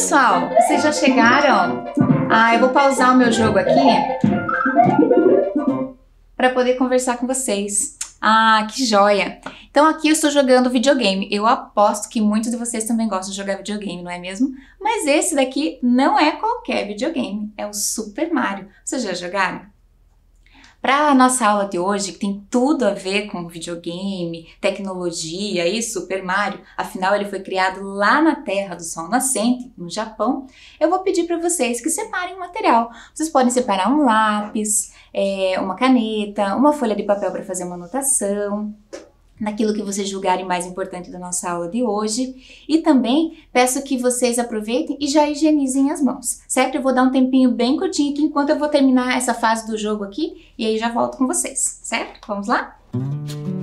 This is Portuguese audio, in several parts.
pessoal? Vocês já chegaram? Ah, eu vou pausar o meu jogo aqui para poder conversar com vocês. Ah, que joia! Então aqui eu estou jogando videogame. Eu aposto que muitos de vocês também gostam de jogar videogame, não é mesmo? Mas esse daqui não é qualquer videogame, é o Super Mario. Vocês já jogaram? Para a nossa aula de hoje, que tem tudo a ver com videogame, tecnologia e Super Mario, afinal ele foi criado lá na Terra do Sol Nascente, no Japão, eu vou pedir para vocês que separem o material. Vocês podem separar um lápis, é, uma caneta, uma folha de papel para fazer uma anotação naquilo que vocês julgarem mais importante da nossa aula de hoje. E também peço que vocês aproveitem e já higienizem as mãos, certo? Eu vou dar um tempinho bem curtinho aqui enquanto eu vou terminar essa fase do jogo aqui e aí já volto com vocês, certo? Vamos lá? Música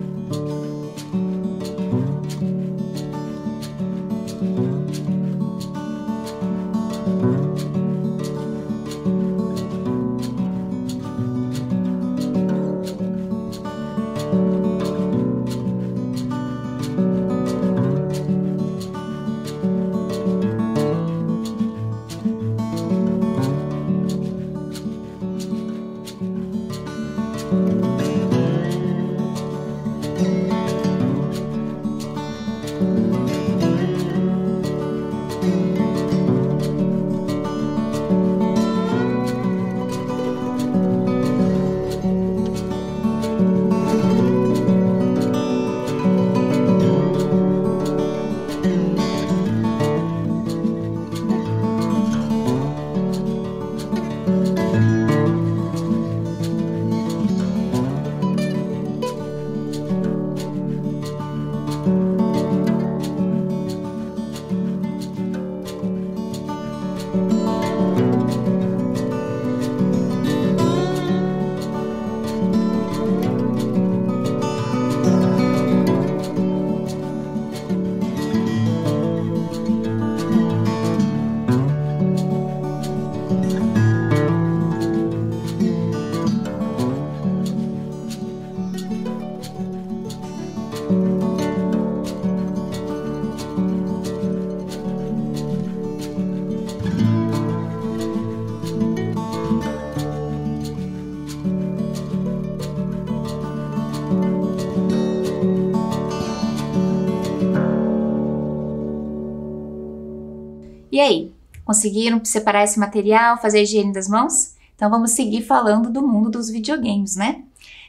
E aí, conseguiram separar esse material, fazer a higiene das mãos? Então vamos seguir falando do mundo dos videogames, né?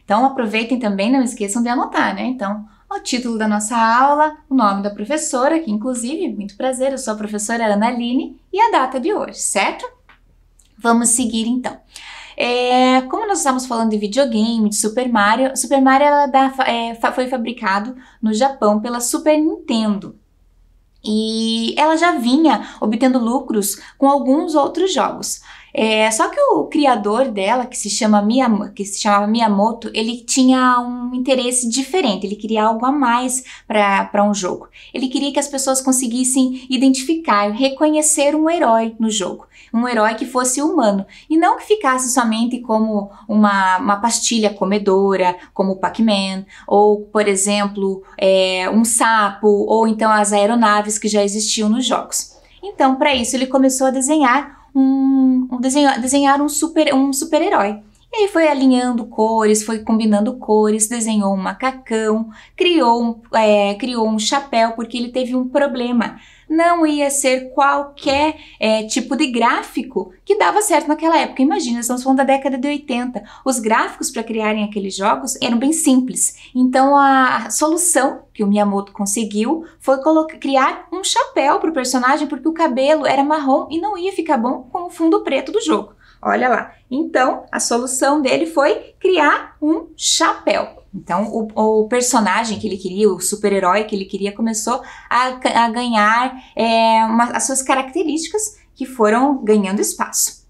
Então aproveitem também, não esqueçam de anotar, né? Então, o título da nossa aula, o nome da professora, que inclusive, muito prazer, eu sou a professora Ana Aline, e a data de hoje, certo? Vamos seguir então. É, como nós estamos falando de videogame, de Super Mario, Super Mario da, é, foi fabricado no Japão pela Super Nintendo. E ela já vinha obtendo lucros com alguns outros jogos. É, só que o criador dela, que se, chama que se chamava Miyamoto, ele tinha um interesse diferente, ele queria algo a mais para um jogo. Ele queria que as pessoas conseguissem identificar e reconhecer um herói no jogo um herói que fosse humano e não que ficasse somente como uma, uma pastilha comedora, como o Pac-Man, ou, por exemplo, é, um sapo, ou então as aeronaves que já existiam nos jogos. Então, para isso, ele começou a desenhar um, um desenho, desenhar um super um super-herói. E aí foi alinhando cores, foi combinando cores, desenhou um macacão, criou um, é, criou um chapéu, porque ele teve um problema não ia ser qualquer é, tipo de gráfico que dava certo naquela época. Imagina, estamos falando da década de 80. Os gráficos para criarem aqueles jogos eram bem simples. Então a solução que o Miyamoto conseguiu foi criar um chapéu para o personagem porque o cabelo era marrom e não ia ficar bom com o fundo preto do jogo. Olha lá. Então, a solução dele foi criar um chapéu. Então, o, o personagem que ele queria, o super-herói que ele queria, começou a, a ganhar é, uma, as suas características que foram ganhando espaço.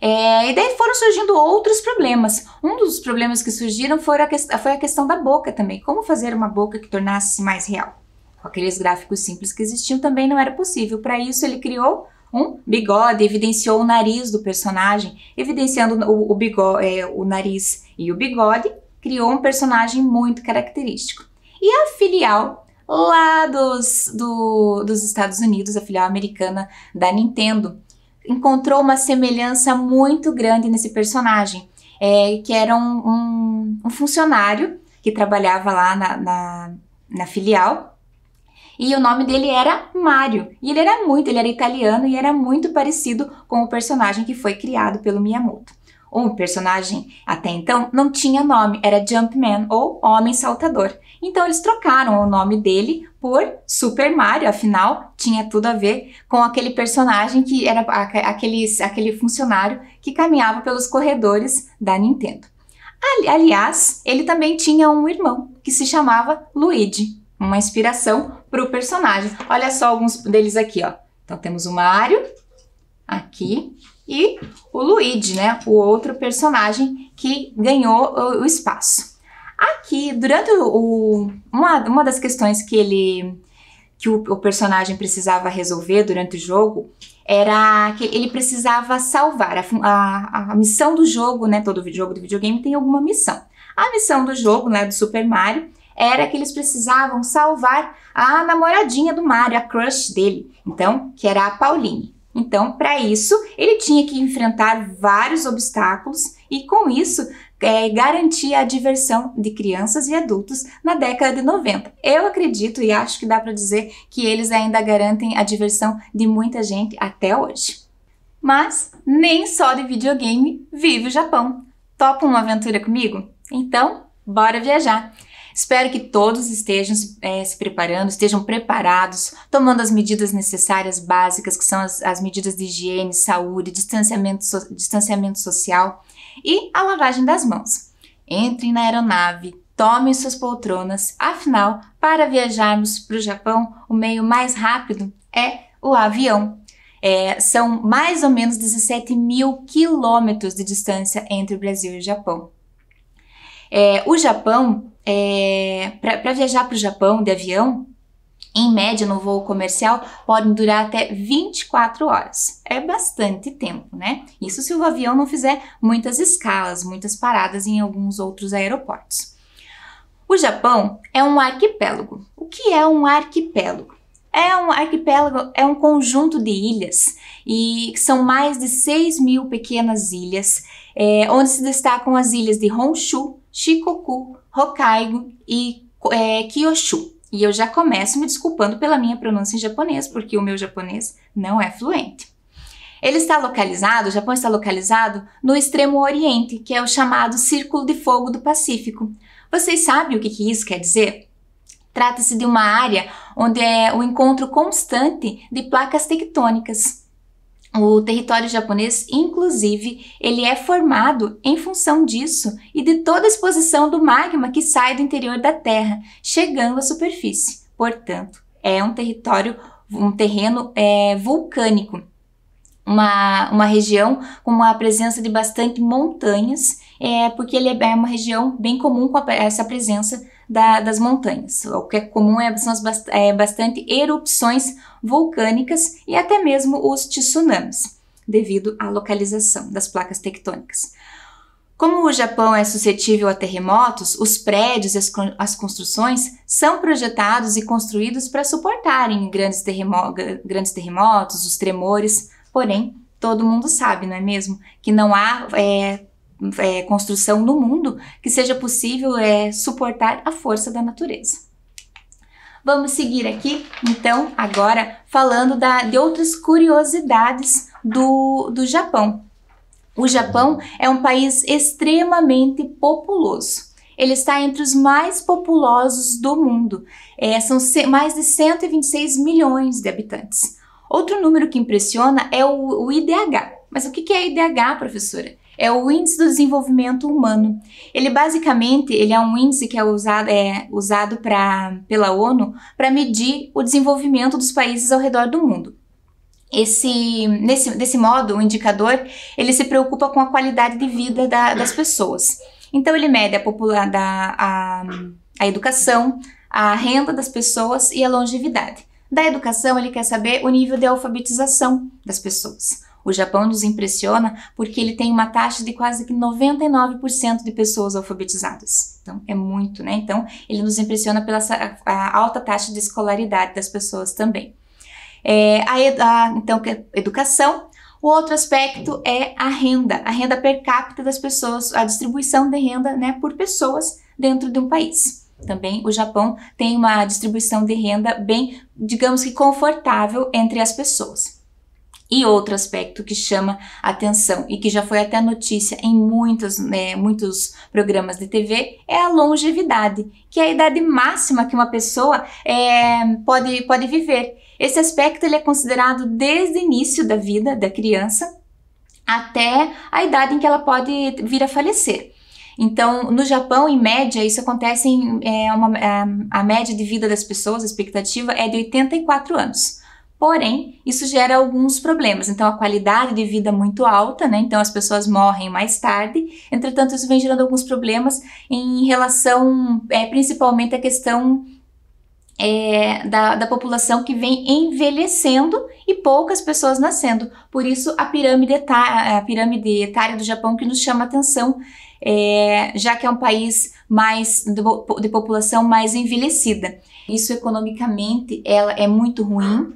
É, e daí foram surgindo outros problemas. Um dos problemas que surgiram foi a, foi a questão da boca também. Como fazer uma boca que tornasse mais real? Com aqueles gráficos simples que existiam também não era possível. Para isso, ele criou um bigode, evidenciou o nariz do personagem, evidenciando o, o, bigode, é, o nariz e o bigode, criou um personagem muito característico. E a filial lá dos, do, dos Estados Unidos, a filial americana da Nintendo, encontrou uma semelhança muito grande nesse personagem, é, que era um, um, um, funcionário que trabalhava lá na, na, na filial e o nome dele era Mario. E ele era muito, ele era italiano e era muito parecido com o personagem que foi criado pelo Miyamoto. O personagem até então não tinha nome, era Jumpman ou Homem Saltador. Então eles trocaram o nome dele por Super Mario, afinal tinha tudo a ver com aquele personagem que era aquele, aquele funcionário que caminhava pelos corredores da Nintendo. Aliás, ele também tinha um irmão que se chamava Luigi, uma inspiração para o personagem. Olha só alguns deles aqui, ó. Então temos o Mario aqui, e o Luigi, né, o outro personagem que ganhou o espaço. Aqui, durante o, uma, uma das questões que ele que o, o personagem precisava resolver durante o jogo era que ele precisava salvar a, a, a missão do jogo, né? Todo jogo do videogame tem alguma missão. A missão do jogo, né, do Super Mario, era que eles precisavam salvar a namoradinha do Mario, a crush dele, então, que era a Pauline. Então, para isso, ele tinha que enfrentar vários obstáculos e, com isso, é, garantir a diversão de crianças e adultos na década de 90. Eu acredito e acho que dá para dizer que eles ainda garantem a diversão de muita gente até hoje. Mas nem só de videogame vive o Japão. Topa uma aventura comigo? Então, bora viajar! Espero que todos estejam é, se preparando, estejam preparados, tomando as medidas necessárias básicas, que são as, as medidas de higiene, saúde, distanciamento, so, distanciamento social e a lavagem das mãos. Entrem na aeronave, tomem suas poltronas, afinal, para viajarmos para o Japão, o meio mais rápido é o avião. É, são mais ou menos 17 mil quilômetros de distância entre o Brasil e o Japão. É, o Japão é, para viajar para o Japão de avião, em média no voo comercial, podem durar até 24 horas. É bastante tempo, né? Isso se o avião não fizer muitas escalas, muitas paradas em alguns outros aeroportos. O Japão é um arquipélago. O que é um arquipélago? É um arquipélago, é um conjunto de ilhas e são mais de 6 mil pequenas ilhas, é, onde se destacam as ilhas de Honshu, Shikoku, Hokkaido e é, Kyushu. E eu já começo me desculpando pela minha pronúncia em japonês, porque o meu japonês não é fluente. Ele está localizado, o Japão está localizado no extremo oriente, que é o chamado Círculo de Fogo do Pacífico. Vocês sabem o que, que isso quer dizer? Trata-se de uma área onde é o encontro constante de placas tectônicas. O território japonês, inclusive, ele é formado em função disso e de toda a exposição do magma que sai do interior da Terra, chegando à superfície. Portanto, é um território, um terreno é, vulcânico, uma, uma região com uma presença de bastante montanhas, é, porque ele é, é uma região bem comum com a, essa presença da, das montanhas. O que é comum é, são é, bastante erupções vulcânicas e até mesmo os tsunamis, devido à localização das placas tectônicas. Como o Japão é suscetível a terremotos, os prédios e as construções são projetados e construídos para suportarem grandes, terremo grandes, terremotos, os tremores. Porém, todo mundo sabe, não é mesmo? Que não há é, é, construção no mundo que seja possível é, suportar a força da natureza. Vamos seguir aqui, então, agora falando da, de outras curiosidades do, do Japão. O Japão é um país extremamente populoso. Ele está entre os mais populosos do mundo. É, são mais de 126 milhões de habitantes. Outro número que impressiona é o, o IDH. Mas o que é IDH, professora? é o índice do desenvolvimento humano. Ele basicamente ele é um índice que é usado, é, usado pra, pela ONU para medir o desenvolvimento dos países ao redor do mundo. Esse, nesse, desse modo, o indicador ele se preocupa com a qualidade de vida da, das pessoas. Então ele mede a, popula da, a, a educação, a renda das pessoas e a longevidade. Da educação ele quer saber o nível de alfabetização das pessoas. O Japão nos impressiona porque ele tem uma taxa de quase que 99% de pessoas alfabetizadas. Então, é muito, né? Então, ele nos impressiona pela alta taxa de escolaridade das pessoas também. É, a, a, então, é educação. O outro aspecto é a renda, a renda per capita das pessoas, a distribuição de renda né, por pessoas dentro de um país. Também o Japão tem uma distribuição de renda bem, digamos que confortável entre as pessoas. E outro aspecto que chama atenção e que já foi até notícia em muitos, né, muitos programas de TV é a longevidade, que é a idade máxima que uma pessoa é, pode, pode viver. Esse aspecto ele é considerado desde o início da vida da criança até a idade em que ela pode vir a falecer. Então, no Japão, em média, isso acontece em é, uma, a, eh, a média de vida das pessoas, a expectativa é de 84 anos. Porém, isso gera alguns problemas. Então, a qualidade de vida é muito alta, né? Então, as pessoas morrem mais tarde. Entretanto, isso vem gerando alguns problemas em relação, é, principalmente, à questão é, da, da população que vem envelhecendo e poucas pessoas nascendo. Por isso, a pirâmide, etária, a pirâmide etária do Japão que nos chama atenção, é, já que é um país mais de, de população mais envelhecida. Isso economicamente ela é muito ruim,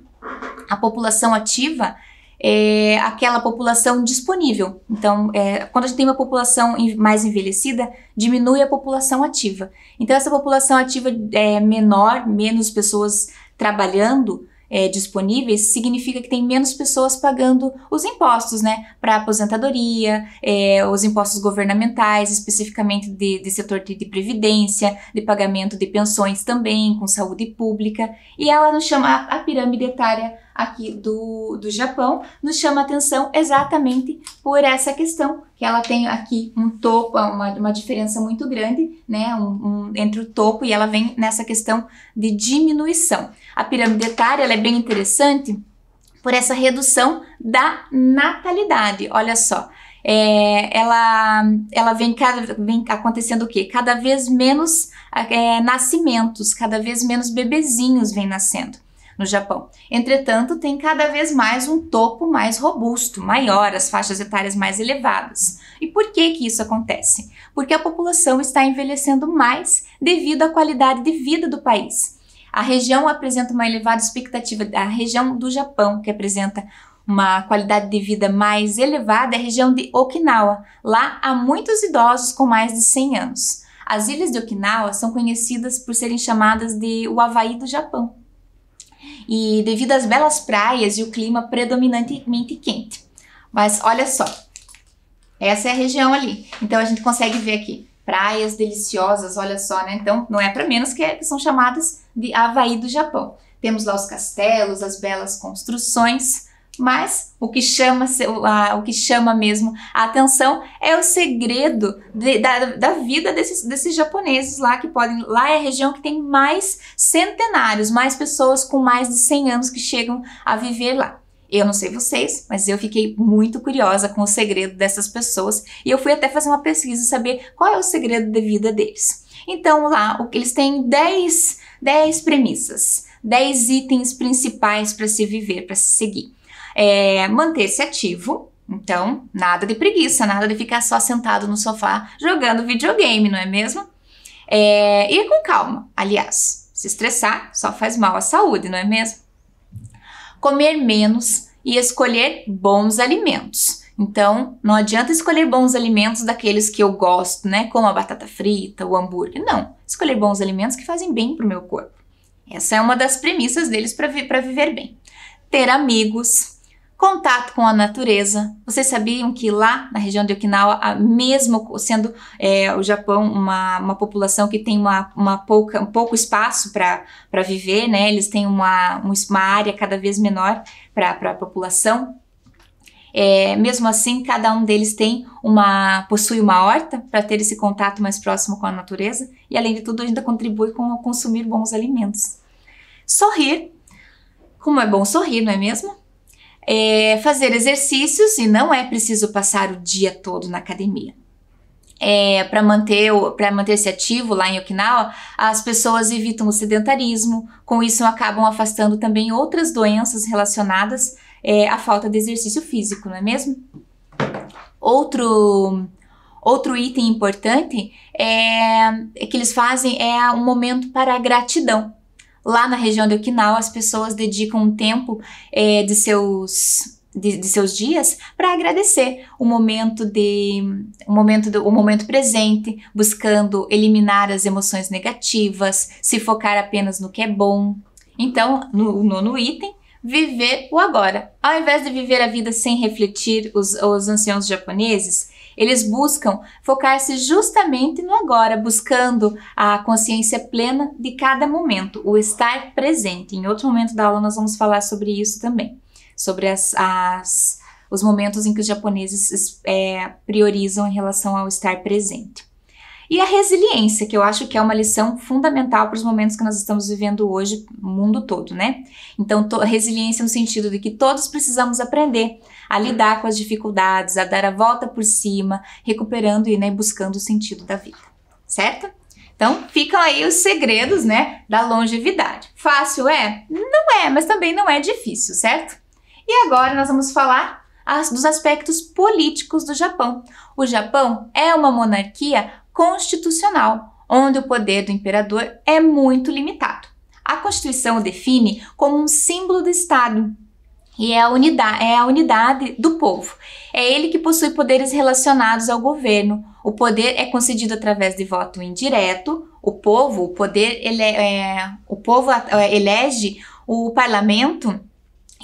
a população ativa é aquela população disponível. Então, é, quando a gente tem uma população mais envelhecida, diminui a população ativa. Então, essa população ativa é menor, menos pessoas trabalhando, é, disponíveis, significa que tem menos pessoas pagando os impostos, né? Para aposentadoria, é, os impostos governamentais, especificamente de, de setor de, de, previdência, de pagamento de pensões também, com saúde pública. E ela nos chama a, a pirâmide etária aqui do, do Japão, nos chama atenção exatamente por essa questão, que ela tem aqui um topo, uma, uma diferença muito grande, né, um, um, entre o topo e ela vem nessa questão de diminuição. A pirâmide etária, ela é bem interessante por essa redução da natalidade, olha só. É, ela, ela vem, cada, vem acontecendo o quê? Cada vez menos é, nascimentos, cada vez menos bebezinhos vem nascendo no Japão. Entretanto, tem cada vez mais um topo mais robusto, maior, as faixas etárias mais elevadas. E por que que isso acontece? Porque a população está envelhecendo mais devido à qualidade de vida do país. A região apresenta uma elevada expectativa, a região do Japão que apresenta uma qualidade de vida mais elevada é a região de Okinawa. Lá há muitos idosos com mais de 100 anos. As ilhas de Okinawa são conhecidas por serem chamadas de o Havaí do Japão. E devido às belas praias e o clima predominantemente quente. Mas olha só, essa é a região ali. Então a gente consegue ver aqui praias deliciosas, olha só, né? Então não é para menos é, que, são chamadas de Havaí do Japão. Temos lá os castelos, as belas construções. Mas o que chama, o que chama mesmo a atenção é o segredo de, da, da, vida desses, desses japoneses lá que podem. Lá é a região que tem mais centenários, mais pessoas com mais de 100 anos que chegam a viver lá. Eu não sei vocês, mas eu fiquei muito curiosa com o segredo dessas pessoas e eu fui até fazer uma pesquisa saber qual é o segredo de vida deles. Então lá, eles têm 10, 10 premissas, 10 itens principais para se viver, para se seguir é, manter-se ativo. Então, nada de preguiça, nada de ficar só sentado no sofá jogando videogame, não é mesmo? É, ir com calma, aliás. Se estressar só faz mal à saúde, não é mesmo? Comer menos e escolher bons alimentos. Então, não adianta escolher bons alimentos daqueles que eu gosto, né? Como a batata frita, o hambúrguer. Não. Escolher bons alimentos que fazem bem para o meu corpo. Essa é uma das premissas deles para vi viver bem. Ter amigos, Contato com a natureza. Vocês sabiam que lá na região de Okinawa, mesmo sendo é, o Japão uma, uma população que tem uma, uma pouca, um pouco espaço para viver, né? eles têm uma, uma área cada vez menor para a população. É, mesmo assim, cada um deles tem uma possui uma horta para ter esse contato mais próximo com a natureza e, além de tudo, ainda contribui com consumir bons alimentos. Sorrir, como é bom sorrir, não é mesmo? é, fazer exercícios e não é preciso passar o dia todo na academia. É, para manter para manter-se ativo lá em Okinawa, as pessoas evitam o sedentarismo, com isso acabam afastando também outras doenças relacionadas é, à falta de exercício físico, não é mesmo? Outro outro item importante é, é que eles fazem é um momento para a gratidão. Lá na região de Okinawa, as pessoas dedicam um tempo é, de seus de, de, seus dias para agradecer o momento de o momento do, o momento presente, buscando eliminar as emoções negativas, se focar apenas no que é bom. Então, no nono item, viver o agora. Ao invés de viver a vida sem refletir, os, os anciãos japoneses eles buscam focar-se justamente no agora, buscando a consciência plena de cada momento, o estar presente. Em outro momento da aula, nós vamos falar sobre isso também, sobre as, as os momentos em que os japoneses é, priorizam em relação ao estar presente. E a resiliência, que eu acho que é uma lição fundamental para os momentos que nós estamos vivendo hoje, mundo todo, né? Então, resiliência no sentido de que todos precisamos aprender a lidar com as dificuldades, a dar a volta por cima, recuperando e né, buscando o sentido da vida, certo? Então, ficam aí os segredos, né, da longevidade. Fácil é? Não é, mas também não é difícil, certo? E agora nós vamos falar as, dos aspectos políticos do Japão. O Japão é uma monarquia constitucional, onde o poder do imperador é muito limitado. A Constituição o define como um símbolo do Estado e é a, unidade, é a unidade do povo. É ele que possui poderes relacionados ao governo. O poder é concedido através de voto indireto. O povo, o poder, ele é, é o povo é, elege o parlamento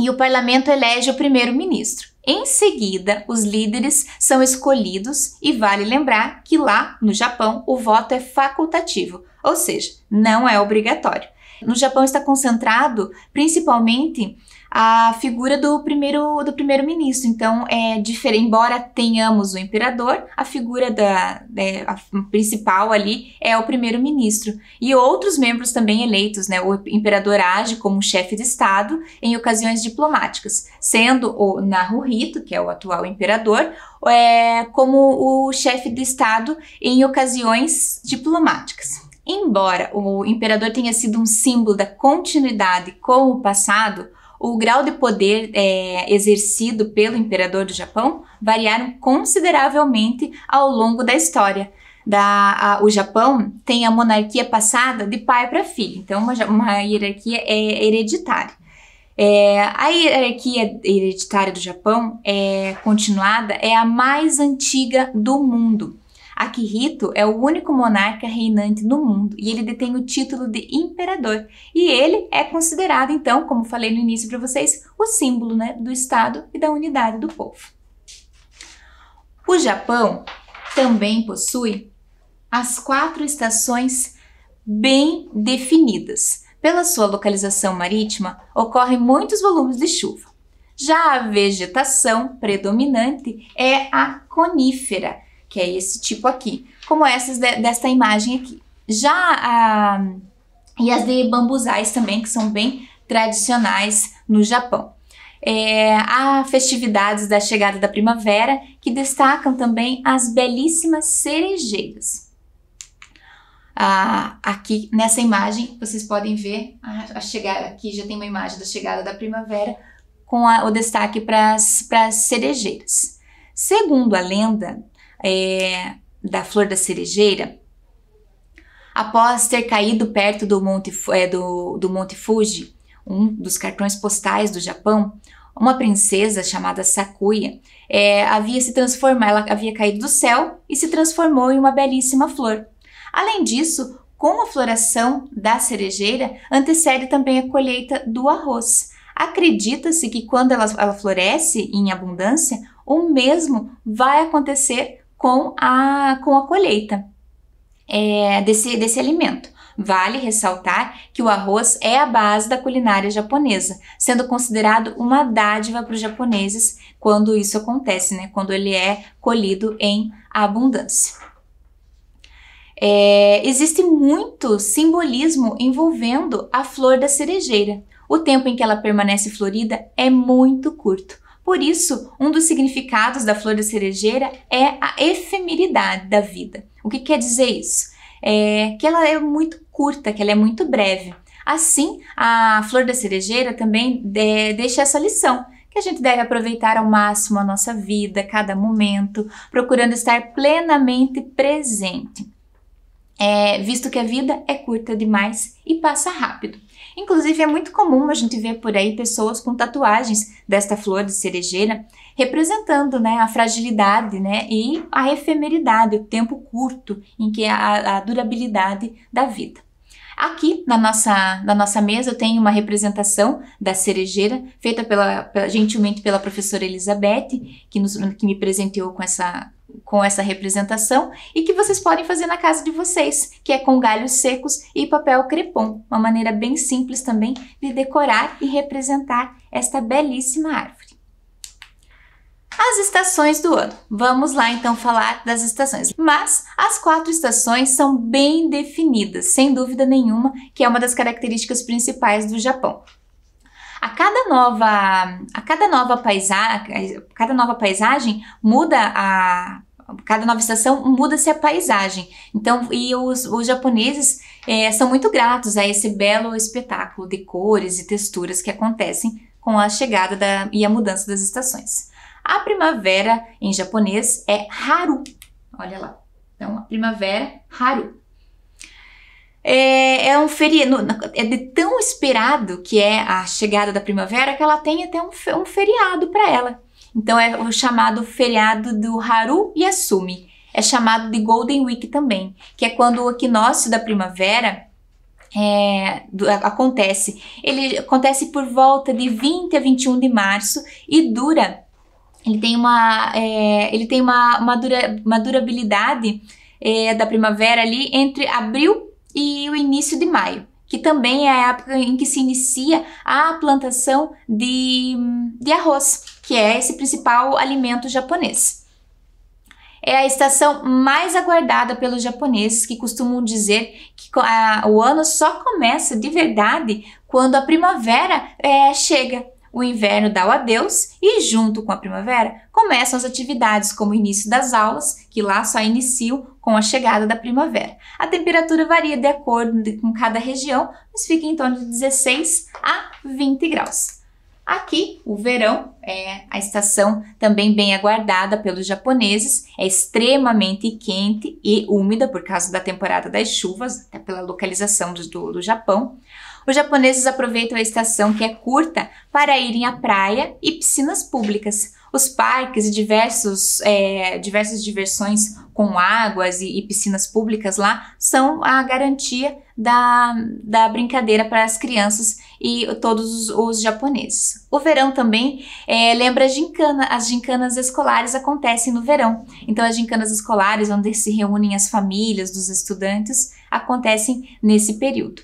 e o parlamento elege o primeiro-ministro. Em seguida, os líderes são escolhidos e vale lembrar que lá no Japão o voto é facultativo, ou seja, não é obrigatório. No Japão está concentrado principalmente a figura do primeiro do primeiro-ministro. Então, é diferente, embora tenhamos o imperador, a figura da é, a principal ali é o primeiro-ministro e outros membros também eleitos, né? O imperador age como chefe de estado em ocasiões diplomáticas, sendo o Naruhito, que é o atual imperador, é, como o chefe de estado em ocasiões diplomáticas. Embora o imperador tenha sido um símbolo da continuidade com o passado, o grau de poder é, exercido pelo imperador do Japão variaram consideravelmente ao longo da história. Da, a, o Japão tem a monarquia passada de pai para filho, então uma, uma hierarquia é hereditária. É, a hierarquia hereditária do Japão é continuada é a mais antiga do mundo. Akihito é o único monarca reinante no mundo e ele detém o título de imperador. E ele é considerado, então, como falei no início para vocês, o símbolo né, do Estado e da unidade do povo. O Japão também possui as quatro estações bem definidas. Pela sua localização marítima, ocorrem muitos volumes de chuva. Já a vegetação predominante é a conífera, que é esse tipo aqui, como essas de, desta imagem aqui. Já a, e as de bambusais também, que são bem tradicionais no Japão. É, há festividades da chegada da primavera que destacam também as belíssimas cerejeiras. Ah, aqui nessa imagem vocês podem ver a, a chegada, aqui já tem uma imagem da chegada da primavera com a, o destaque para as cerejeiras. Segundo a lenda, é, da flor da cerejeira, após ter caído perto do Monte, é, do, do Monte Fuji, um dos cartões postais do Japão, uma princesa chamada Sakuya é, havia se transformado, ela havia caído do céu e se transformou em uma belíssima flor. Além disso, com a floração da cerejeira, antecede também a colheita do arroz. Acredita-se que quando ela, ela floresce em abundância, o mesmo vai acontecer com a, com a colheita é, desse, desse alimento. Vale ressaltar que o arroz é a base da culinária japonesa, sendo considerado uma dádiva para os japoneses quando isso acontece, né? quando ele é colhido em abundância. É, existe muito simbolismo envolvendo a flor da cerejeira. O tempo em que ela permanece florida é muito curto, por isso, um dos significados da flor da cerejeira é a efemeridade da vida. O que quer dizer isso? É que ela é muito curta, que ela é muito breve. Assim, a flor da cerejeira também de, deixa essa lição que a gente deve aproveitar ao máximo a nossa vida, cada momento, procurando estar plenamente presente, é, visto que a vida é curta demais e passa rápido. Inclusive, é muito comum a gente ver por aí pessoas com tatuagens desta flor de cerejeira, representando né, a fragilidade né, e a efemeridade, o tempo curto em que a, a durabilidade da vida. Aqui na nossa, na nossa mesa eu tenho uma representação da cerejeira, feita pela, pela gentilmente pela professora Elizabeth, que, nos, que me presenteou com essa, com essa representação e que vocês podem fazer na casa de vocês, que é com galhos secos e papel crepom, uma maneira bem simples também de decorar e representar esta belíssima árvore. As estações do ano. Vamos lá então falar das estações. Mas as quatro estações são bem definidas, sem dúvida nenhuma, que é uma das características principais do Japão. A cada nova, a cada nova paisagem, cada nova paisagem muda a cada nova estação muda-se a paisagem. Então, e os, os japoneses é, são muito gratos a esse belo espetáculo de cores e texturas que acontecem com a chegada da, e a mudança das estações. A primavera em japonês é haru. Olha lá. Então, a primavera, haru. É, é um feriado, é de tão esperado que é a chegada da primavera que ela tem até um, um feriado para ela, então é o chamado feriado do Haru Yasumi. É chamado de Golden Week também, que é quando o equinócio da primavera é, do, acontece. Ele acontece por volta de 20 a 21 de março e dura. Ele tem uma, é, ele tem uma, uma, dura, uma durabilidade é, da primavera ali entre abril e o início de maio, que também é a época em que se inicia a plantação de, de arroz que é esse principal alimento japonês. É a estação mais aguardada pelos japoneses, que costumam dizer que a, o ano só começa de verdade quando a primavera é, chega. O inverno dá o adeus e, junto com a primavera, começam as atividades, como o início das aulas, que lá só iniciam com a chegada da primavera. A temperatura varia de acordo com cada região, mas fica em torno de 16 a 20 graus. Aqui, o verão é a estação também bem aguardada pelos japoneses. É extremamente quente e úmida por causa da temporada das chuvas, até pela localização do, do Japão. Os japoneses aproveitam a estação que é curta para irem à praia e piscinas públicas. Os parques e diversos, é, diversas diversões com águas e, e, piscinas públicas lá são a garantia da, da brincadeira para as crianças e todos os, os japoneses. O verão também é, lembra a gincana. As gincanas escolares acontecem no verão. Então, as gincanas escolares, onde se reúnem as famílias dos estudantes, acontecem nesse período.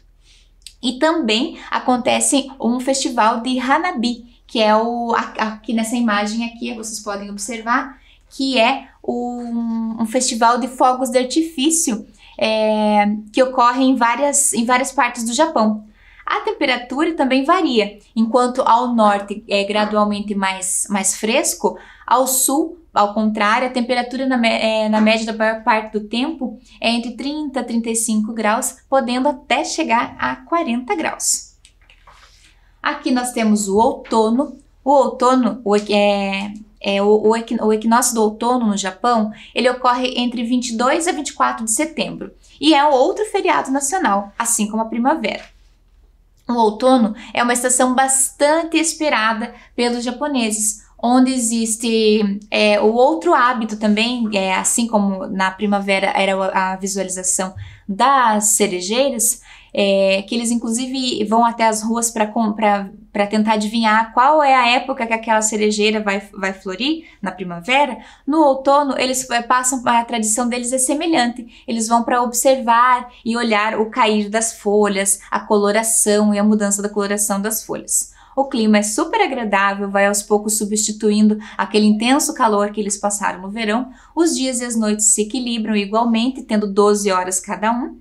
E também acontece um festival de Hanabi, que é o aqui nessa imagem aqui vocês podem observar que é um, um festival de fogos de artifício é, que ocorre em várias, em várias partes do Japão. A temperatura também varia, enquanto ao norte é gradualmente mais, mais fresco, ao sul, ao contrário, a temperatura na, é, na média da maior parte do tempo é entre 30 a 35 graus, podendo até chegar a 40 graus. Aqui nós temos o outono. O outono o, é, é, o, o, o, equinócio do outono no Japão, ele ocorre entre 22 a 24 de setembro e é outro feriado nacional, assim como a primavera. O outono é uma estação bastante esperada pelos japoneses, onde existe é, o outro hábito também, é, assim como na primavera era a visualização das cerejeiras, é, que eles inclusive vão até as ruas para para tentar adivinhar qual é a época que aquela cerejeira vai, vai florir, na primavera, no outono eles eh, passam, a tradição deles é semelhante. Eles vão para observar e olhar o cair das folhas, a coloração e a mudança da coloração das folhas. O clima é super agradável, vai aos poucos substituindo aquele intenso calor que eles passaram no verão. Os dias e as noites se equilibram igualmente, tendo 12 horas cada um.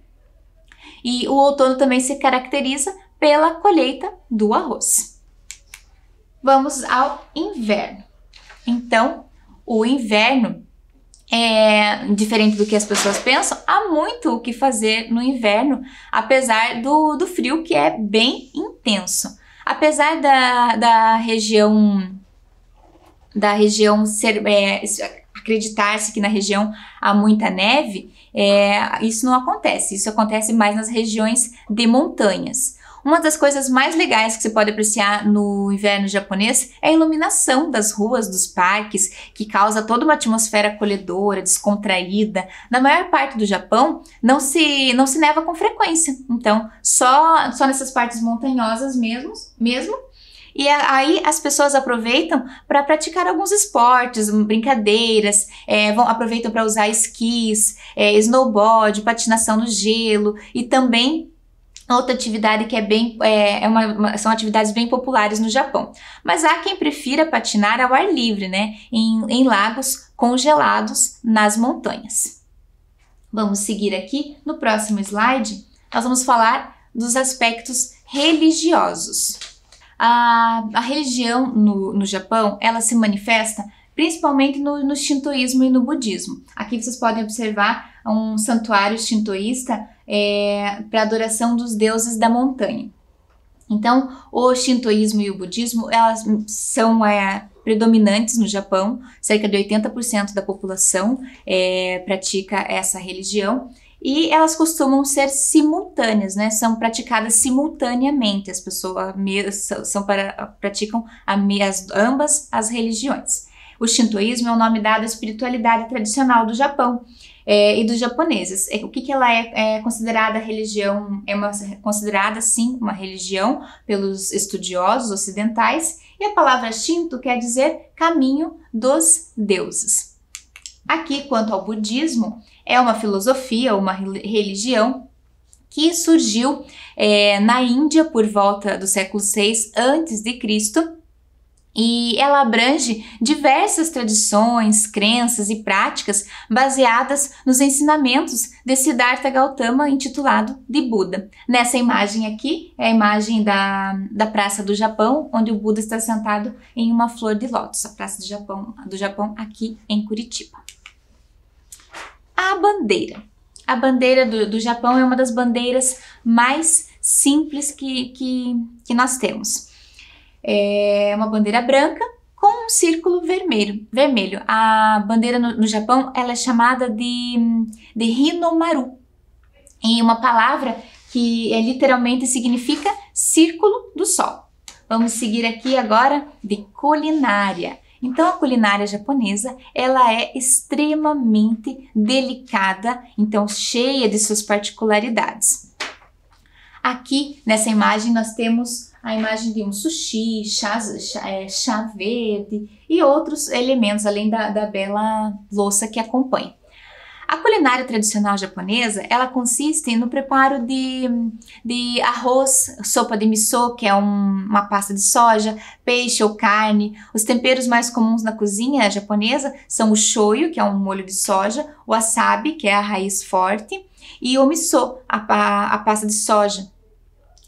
E o outono também se caracteriza pela colheita do arroz. Vamos ao inverno. Então, o inverno é diferente do que as pessoas pensam, há muito o que fazer no inverno, apesar do, do frio que é bem intenso. Apesar da, da região da região ser é, acreditar-se que na região há muita neve, é, isso não acontece. Isso acontece mais nas regiões de montanhas. Uma das coisas mais legais que você pode apreciar no inverno japonês é a iluminação das ruas, dos parques, que causa toda uma atmosfera acolhedora, descontraída. Na maior parte do Japão, não se, não se neva com frequência. Então, só, só nessas partes montanhosas mesmo, mesmo e aí as pessoas aproveitam para praticar alguns esportes, brincadeiras, é, vão, aproveitam para usar esquis, é, snowboard, patinação no gelo e também outra atividade que é bem é, é uma, uma, são atividades bem populares no Japão. Mas há quem prefira patinar ao ar livre, né? Em, em lagos congelados nas montanhas. Vamos seguir aqui no próximo slide. Nós vamos falar dos aspectos religiosos. A, a religião no, no Japão ela se manifesta principalmente no, no shintoísmo e no budismo. Aqui vocês podem observar um santuário shintoísta é, para a adoração dos deuses da montanha. Então, o shintoísmo e o budismo, elas são é, predominantes no Japão, cerca de 80% da população é, pratica essa religião, e elas costumam ser simultâneas, né? São praticadas simultaneamente, as pessoas são para, praticam as, ambas as religiões. O shintoísmo é o nome dado à espiritualidade tradicional do Japão, é, e dos japoneses. É, o que, que ela é, é, considerada religião? É uma, considerada, sim, uma religião pelos estudiosos ocidentais. E a palavra Shinto quer dizer caminho dos deuses. Aqui, quanto ao budismo, é uma filosofia, uma religião que surgiu é, na Índia por volta do século 6 a.C. E ela abrange diversas tradições, crenças e práticas baseadas nos ensinamentos de Siddhartha Gautama, intitulado de Buda. Nessa imagem aqui é a imagem da, da Praça do Japão, onde o Buda está sentado em uma flor de lótus, a Praça do Japão, do Japão aqui em Curitiba. A bandeira. A bandeira do, do Japão é uma das bandeiras mais simples que, que, que nós temos é uma bandeira branca com um círculo vermelho. vermelho. A bandeira no, no Japão ela é chamada de, de Hinomaru. em uma palavra que é, literalmente significa círculo do sol. Vamos seguir aqui agora de culinária. Então a culinária japonesa, ela é extremamente delicada, então cheia de suas particularidades. Aqui nessa imagem nós temos a imagem de um sushi, chá, chá, é, chá verde e outros elementos, além da, da bela louça que acompanha. A culinária tradicional japonesa, ela consiste no preparo de, de arroz, sopa de miso, que é um, uma pasta de soja, peixe ou carne. Os temperos mais comuns na cozinha japonesa são o shoyu, que é um molho de soja, o wasabi, que é a raiz forte, e o miso, a, a, a pasta de soja.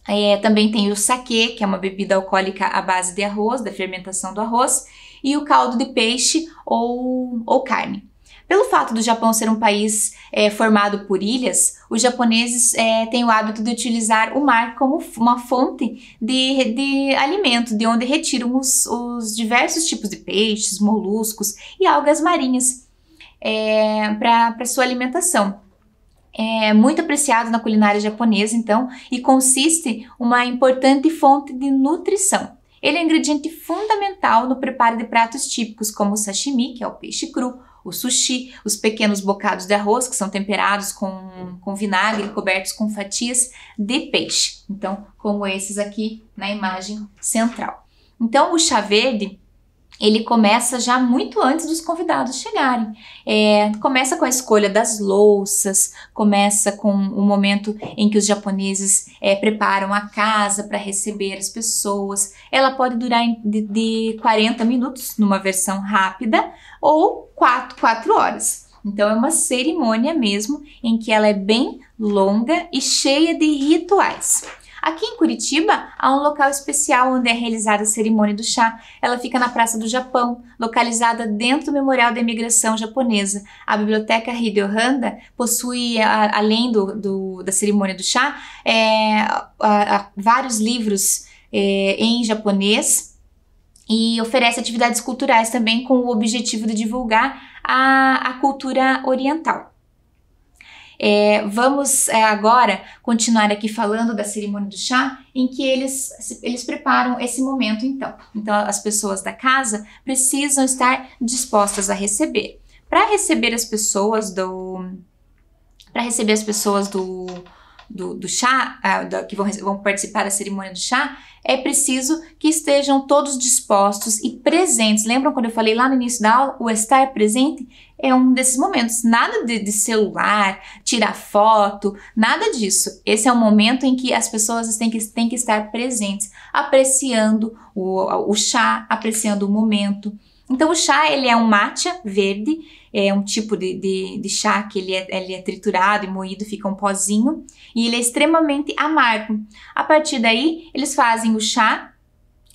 É, também tem o saquê, que é uma bebida alcoólica à base de arroz, da fermentação do arroz, e o caldo de peixe ou, ou carne. Pelo fato do Japão ser um país é, formado por ilhas, os japoneses é, têm o hábito de utilizar o mar como uma fonte de, de alimento, de onde retiram os, os diversos tipos de peixes, moluscos e algas marinhas é, para sua alimentação é muito apreciado na culinária japonesa, então, e consiste uma importante fonte de nutrição. Ele é um ingrediente fundamental no preparo de pratos típicos como o sashimi, que é o peixe cru, o sushi, os pequenos bocados de arroz que são temperados com, com vinagre, cobertos com fatias de peixe. Então, como esses aqui na imagem central. Então, o chá verde ele começa já muito antes dos convidados chegarem. É, começa com a escolha das louças, começa com o momento em que os japoneses é, preparam a casa para receber as pessoas. Ela pode durar de, de 40 minutos numa versão rápida ou 4, 4 horas. Então é uma cerimônia mesmo em que ela é bem longa e cheia de rituais. Aqui em Curitiba, há um local especial onde é realizada a cerimônia do chá. Ela fica na Praça do Japão, localizada dentro do Memorial da Imigração Japonesa. A Biblioteca Hideo Handa possui, a, além do, do, da cerimônia do chá, é, a, a, vários livros é, em japonês e oferece atividades culturais também com o objetivo de divulgar a, a cultura oriental. É, vamos é, agora continuar aqui falando da cerimônia do chá, em que eles, eles preparam esse momento então. Então as pessoas da casa precisam estar dispostas a receber. Para receber as pessoas do para receber as pessoas do do, do chá, ah, que vão, vão participar da cerimônia do chá, é preciso que estejam todos dispostos e presentes. Lembram quando eu falei lá no início da aula, o estar presente? é um desses momentos. Nada de, de, celular, tirar foto, nada disso. Esse é o momento em que as pessoas têm que, têm que estar presentes, apreciando o, o chá, apreciando o momento. Então o chá ele é um matcha verde, é um tipo de, de, de chá que ele é, ele é, triturado e moído, fica um pozinho e ele é extremamente amargo. A partir daí eles fazem o chá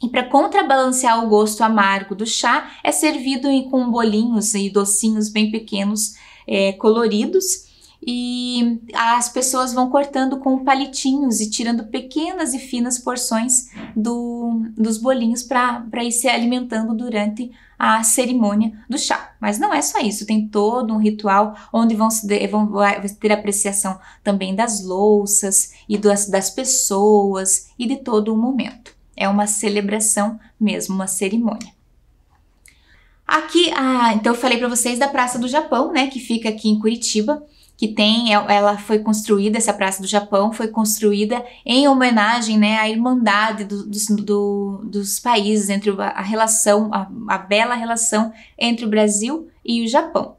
e para contrabalancear o gosto amargo do chá, é servido com bolinhos e docinhos bem pequenos, é, coloridos. E as pessoas vão cortando com palitinhos e tirando pequenas e finas porções do, dos bolinhos para ir se alimentando durante a cerimônia do chá. Mas não é só isso, tem todo um ritual onde vão, de, vão ter apreciação também das louças e das, das pessoas e de todo o momento é uma celebração mesmo, uma cerimônia. Aqui, ah, então eu falei para vocês da Praça do Japão, né, que fica aqui em Curitiba, que tem, é, ela foi construída, essa Praça do Japão foi construída em homenagem, né, à irmandade do, do, do, dos países, entre a relação, a, a bela relação entre o Brasil e o Japão.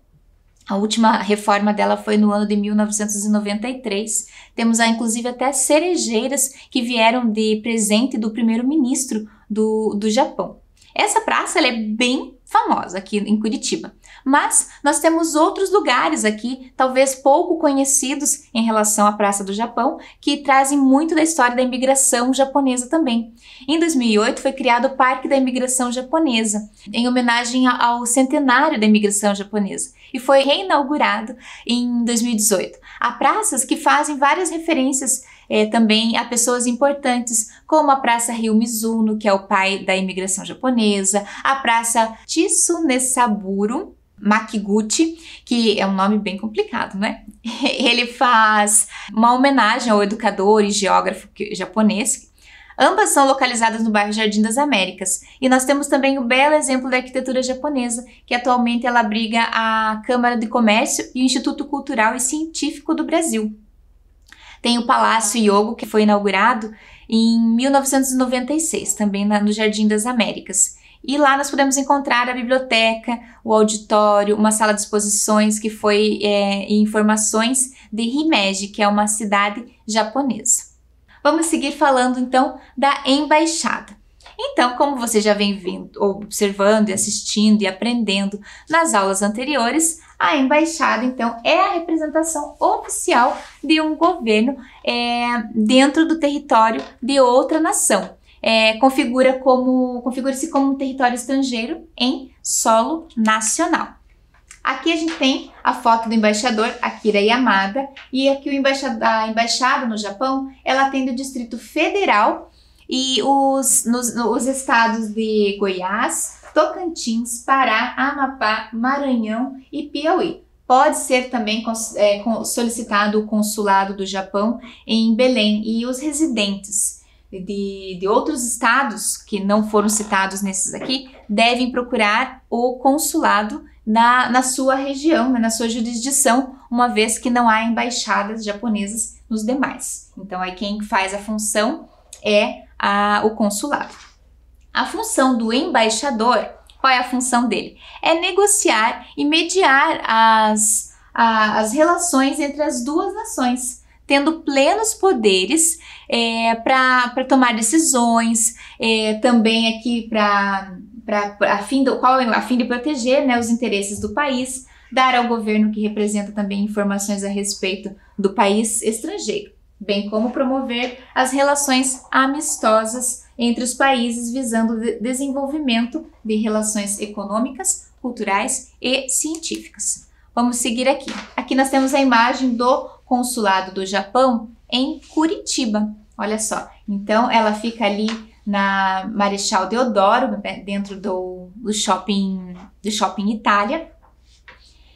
A última reforma dela foi no ano de 1993. Temos, inclusive, até cerejeiras que vieram de presente do primeiro-ministro do, do Japão. Essa praça é bem famosa aqui em Curitiba. Mas nós temos outros lugares aqui, talvez pouco conhecidos em relação à Praça do Japão, que trazem muito da história da imigração japonesa também. Em 2008 foi criado o Parque da Imigração Japonesa, em homenagem ao centenário da imigração japonesa, e foi reinaugurado em 2018. Há praças que fazem várias referências é, também a pessoas importantes, como a Praça Rio Mizuno, que é o pai da imigração japonesa, a Praça Tsunesaburo, Makiguchi, que é um nome bem complicado, né? Ele faz uma homenagem ao educador e geógrafo japonês. Ambas são localizadas no bairro Jardim das Américas. E nós temos também o um belo exemplo da arquitetura japonesa, que atualmente ela abriga a Câmara de Comércio e o Instituto Cultural e Científico do Brasil. Tem o Palácio Yogo, que foi inaugurado em 1996, também no Jardim das Américas. E lá nós podemos encontrar a biblioteca, o auditório, uma sala de exposições que foi é, em informações de Himeji, que é uma cidade japonesa. Vamos seguir falando então da embaixada. Então, como você já vem vendo, observando e assistindo e aprendendo nas aulas anteriores, a embaixada então é a representação oficial de um governo é, dentro do território de outra nação é, configura como configura-se como um território estrangeiro em solo nacional. Aqui a gente tem a foto do embaixador Akira Yamada e aqui embaixada, a embaixada no Japão ela tem o Distrito Federal e os, nos, os estados de Goiás, Tocantins, Pará, Amapá, Maranhão e Piauí. Pode ser também é, solicitado o consulado do Japão em Belém e os residentes de, de outros estados que não foram citados nesses aqui devem procurar o consulado na, na sua região, né, na sua jurisdição, uma vez que não há embaixadas japonesas nos demais. Então, aí quem faz a função é a, o consulado. A função do embaixador, qual é a função dele? É negociar e mediar as, a, as relações entre as duas nações tendo plenos poderes é, para tomar decisões, é, também aqui para a fim do qual é a fim de proteger né, os interesses do país, dar ao governo que representa também informações a respeito do país estrangeiro, bem como promover as relações amistosas entre os países visando o desenvolvimento de relações econômicas, culturais e científicas. Vamos seguir aqui. Aqui nós temos a imagem do consulado do Japão em Curitiba. Olha só, então ela fica ali na Marechal Deodoro, dentro do, do shopping do shopping Itália.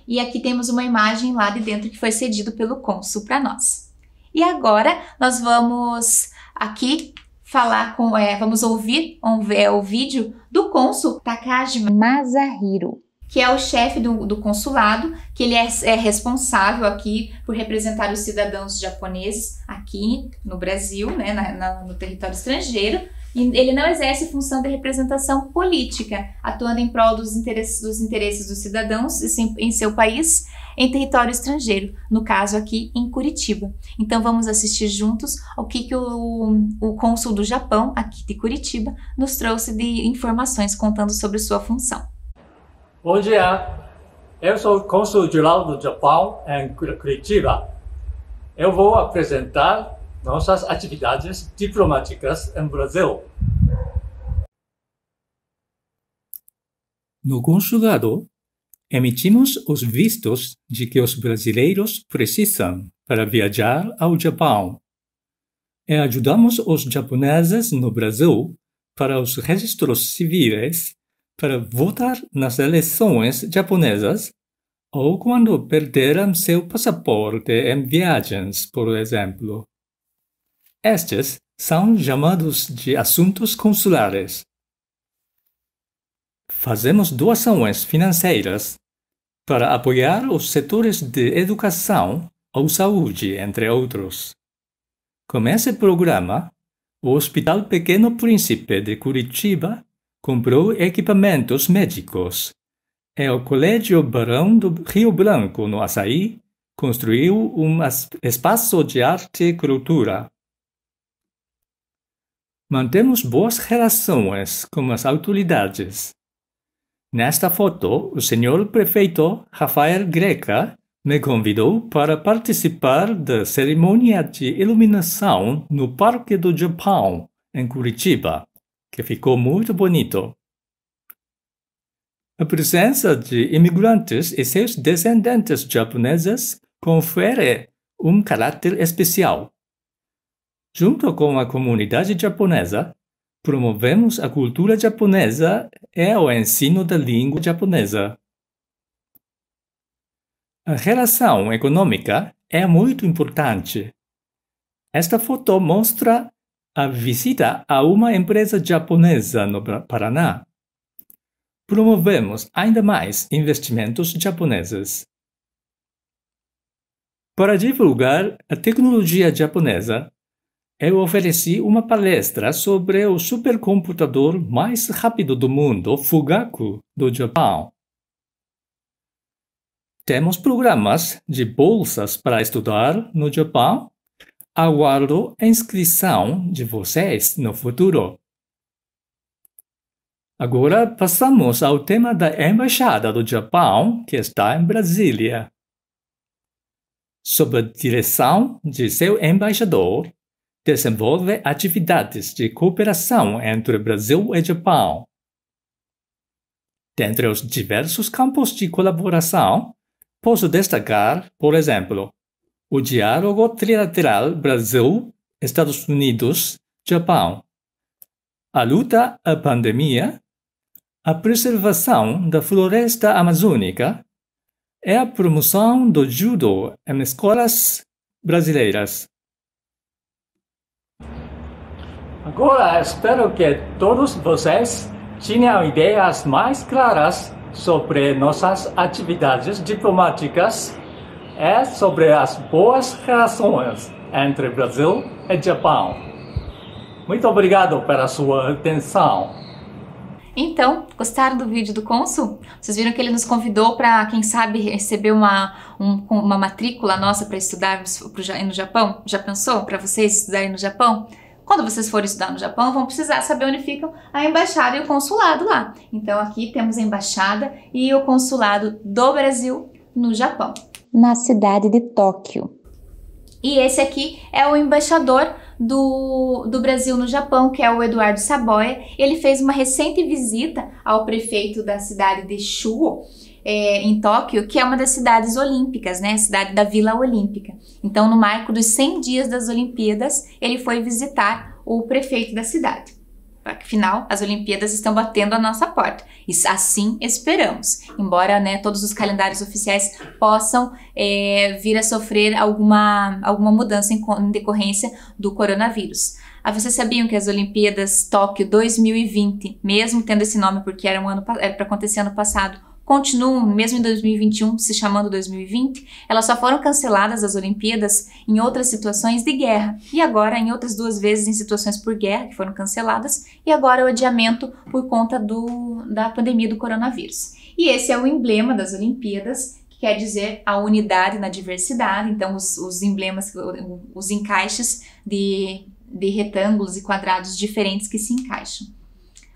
E aqui temos uma imagem lá de dentro que foi cedido pelo cônsul para nós. E agora nós vamos aqui falar com, é, vamos ouvir um, é, o vídeo do cônsul Takashi Masahiro que é o chefe do, do consulado, que ele é, é, responsável aqui por representar os cidadãos japoneses aqui no Brasil, né, na, na, no território estrangeiro. E ele não exerce função de representação política, atuando em prol dos interesses dos, interesses dos cidadãos em seu país, em território estrangeiro, no caso aqui em Curitiba. Então vamos assistir juntos ao que, que o, o cônsul do Japão, aqui de Curitiba, nos trouxe de informações contando sobre sua função. Bom dia. É? Eu sou o Consul Geral do Japão em Curitiba. Eu vou apresentar nossas atividades diplomáticas em Brasil. No consulado, emitimos os vistos de que os brasileiros precisam para viajar ao Japão e ajudamos os japoneses no Brasil para os registros civis para votar nas eleições japonesas ou quando perderam seu passaporte em viagens, por exemplo. Estes são chamados de assuntos consulares. Fazemos doações financeiras para apoiar os setores de educação ou saúde, entre outros. Com esse programa, o Hospital Pequeno Príncipe de Curitiba comprou equipamentos médicos. É o Colégio Barão do Rio Branco, no Açaí, construiu um espaço de arte e cultura. Mantemos boas relações com as autoridades. Nesta foto, o senhor prefeito Rafael Greca me convidou para participar da cerimônia de iluminação no Parque do Japão, em Curitiba que ficou muito bonito. A presença de imigrantes e seus descendentes japoneses confere um caráter especial. Junto com a comunidade japonesa, promovemos a cultura japonesa e o ensino da língua japonesa. A relação econômica é muito importante. Esta foto mostra a visita a uma empresa japonesa no Paraná. Promovemos ainda mais investimentos japoneses. Para divulgar a tecnologia japonesa, eu ofereci uma palestra sobre o supercomputador mais rápido do mundo, Fugaku, do Japão. Temos programas de bolsas para estudar no Japão Aguardo a inscrição de vocês no futuro. Agora passamos ao tema da Embaixada do Japão, que está em Brasília. Sob a direção de seu embaixador, desenvolve atividades de cooperação entre Brasil e Japão. Dentre os diversos campos de colaboração, posso destacar, por exemplo, o diálogo trilateral Brasil, Estados Unidos, Japão, a luta à pandemia, a preservação da floresta amazônica e a promoção do judo em escolas brasileiras. Agora espero que todos vocês tenham ideias mais claras sobre nossas atividades diplomáticas é sobre as boas relações entre Brasil e Japão. Muito obrigado pela sua atenção. Então, gostaram do vídeo do Consul? Vocês viram que ele nos convidou para, quem sabe, receber uma, um, uma matrícula nossa para estudar pro, no Japão? Já pensou? Para vocês estudarem no Japão? Quando vocês forem estudar no Japão, vão precisar saber onde ficam a embaixada e o consulado lá. Então, aqui temos a embaixada e o consulado do Brasil no Japão na cidade de Tóquio. E esse aqui é o embaixador do, do Brasil no Japão, que é o Eduardo Saboia. Ele fez uma recente visita ao prefeito da cidade de Shuo, é, eh, em Tóquio, que é uma das cidades olímpicas, né? A cidade da Vila Olímpica. Então, no marco dos 100 dias das Olimpíadas, ele foi visitar o prefeito da cidade. Afinal, as Olimpíadas estão batendo a nossa porta. E assim esperamos. Embora né, todos os calendários oficiais possam é, vir a sofrer alguma, alguma mudança em, em decorrência do coronavírus. Ah, vocês sabiam que as Olimpíadas Tóquio 2020, mesmo tendo esse nome porque era um ano para acontecer ano passado, continuam, mesmo em 2021, se chamando 2020, elas só foram canceladas as Olimpíadas em outras situações de guerra. E agora, em outras duas vezes, em situações por guerra, que foram canceladas, e agora o adiamento por conta do, da pandemia do coronavírus. E esse é o emblema das Olimpíadas, que quer dizer a unidade na diversidade. Então, os, os emblemas, os encaixes de, de retângulos e quadrados diferentes que se encaixam.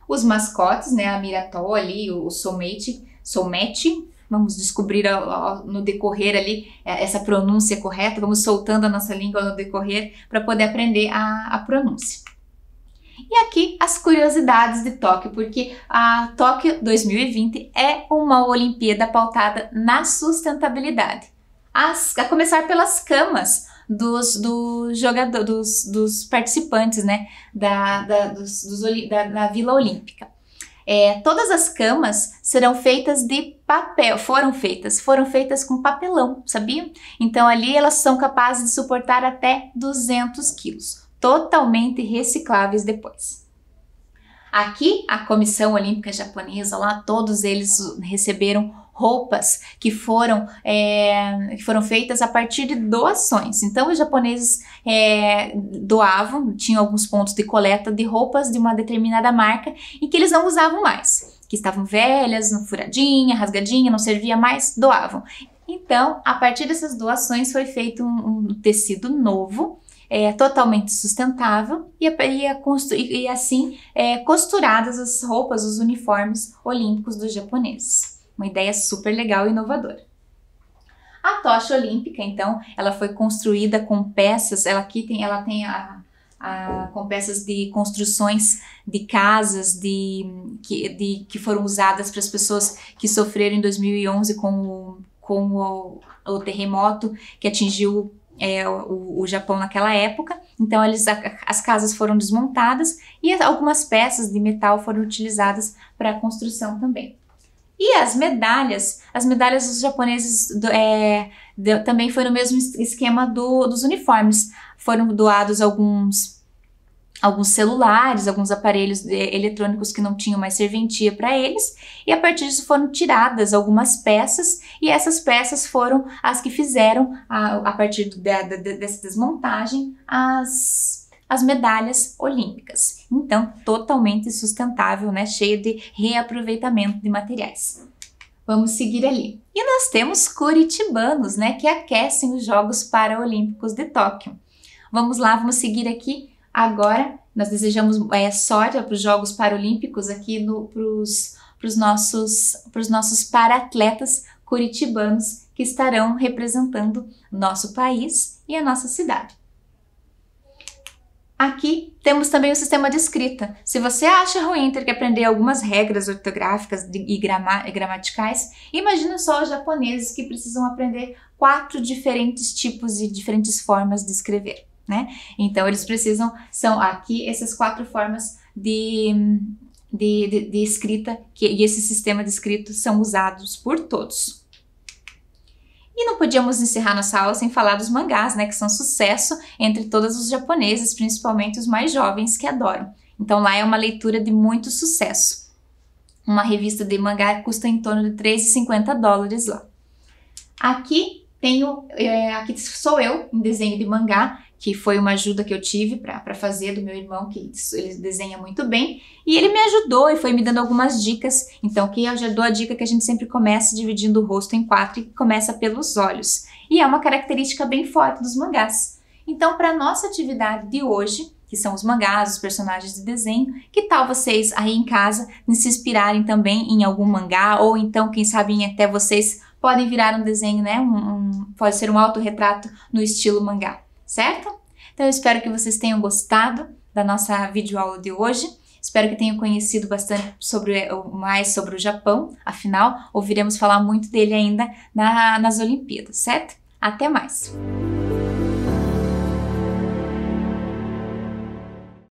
Os mascotes, né, a Miratol ali, o, o Somete, Vamos descobrir no decorrer ali é, essa pronúncia correta, vamos soltando a nossa língua no decorrer para poder aprender a, a pronúncia. E aqui as curiosidades de Tóquio, porque a Tóquio 2020 é uma Olimpíada pautada na sustentabilidade. As, a começar pelas camas dos, do jogador, dos, dos participantes né, da, da, dos, dos, da, da Vila Olímpica. É, todas as camas serão feitas de papel, foram feitas, foram feitas com papelão, sabia? Então ali elas são capazes de suportar até 200 quilos, totalmente recicláveis depois. Aqui, a Comissão Olímpica Japonesa, lá todos eles receberam roupas que foram, é, que foram feitas a partir de doações. Então, os japoneses é, doavam, tinham alguns pontos de coleta de roupas de uma determinada marca e que eles não usavam mais, que estavam velhas, furadinha, rasgadinha, não servia mais, doavam. Então, a partir dessas doações foi feito um, um tecido novo, é, totalmente sustentável e, e, e assim é, costuradas as roupas, os uniformes olímpicos dos japoneses. Uma ideia super legal e inovadora. A tocha olímpica, então, ela foi construída com peças, ela aqui tem, ela tem a, a, com peças de construções de casas de, que, de, que foram usadas para as pessoas que sofreram em 2011 com o, com o, o terremoto que atingiu é, o, o, Japão naquela época. Então, eles, a, as casas foram desmontadas e algumas peças de metal foram utilizadas para a construção também. E as medalhas, as medalhas dos japoneses do, é, de, também foi no mesmo esquema do, dos uniformes. Foram doados alguns alguns celulares, alguns aparelhos de, eletrônicos que não tinham mais serventia para eles, e a partir disso foram tiradas algumas peças, e essas peças foram as que fizeram, a, a partir dessa desmontagem, as as medalhas olímpicas. Então, totalmente sustentável, né? Cheio de reaproveitamento de materiais. Vamos seguir ali. E nós temos curitibanos, né, que aquecem os Jogos Paralímpicos de Tóquio. Vamos lá, vamos seguir aqui agora. Nós desejamos é, sorte para os Jogos Paralímpicos aqui para os nossos, pros nossos paratletas curitibanos que estarão representando nosso país e a nossa cidade. Aqui temos também o sistema de escrita. Se você acha ruim ter que aprender algumas regras ortográficas e, grama e gramaticais, imagina só os japoneses que precisam aprender quatro diferentes tipos e diferentes formas de escrever, né? Então eles precisam, são aqui essas quatro formas de, de, de, de escrita que, e esse sistema de escrito são usados por todos. E não podíamos encerrar nossa aula sem falar dos mangás, né, que são sucesso entre todos os japoneses, principalmente os mais jovens que adoram. Então lá é uma leitura de muito sucesso. Uma revista de mangá custa em torno de 3,50 dólares lá. Aqui tenho, é, aqui sou eu em desenho de mangá que foi uma ajuda que eu tive para fazer do meu irmão, que ele desenha muito bem, e ele me ajudou e foi me dando algumas dicas. Então, que eu já dou a dica que a gente sempre começa dividindo o rosto em quatro e começa pelos olhos. E é uma característica bem forte dos mangás. Então, para nossa atividade de hoje, que são os mangás, os personagens de desenho. Que tal vocês aí em casa se inspirarem também em algum mangá ou então, quem sabe, até vocês podem virar um desenho, né? Um, um, pode ser um autorretrato no estilo mangá certo? Então eu espero que vocês tenham gostado da nossa videoaula de hoje. Espero que tenham conhecido bastante sobre, mais sobre o Japão, afinal, ouviremos falar muito dele ainda na, nas Olimpíadas, certo? Até mais!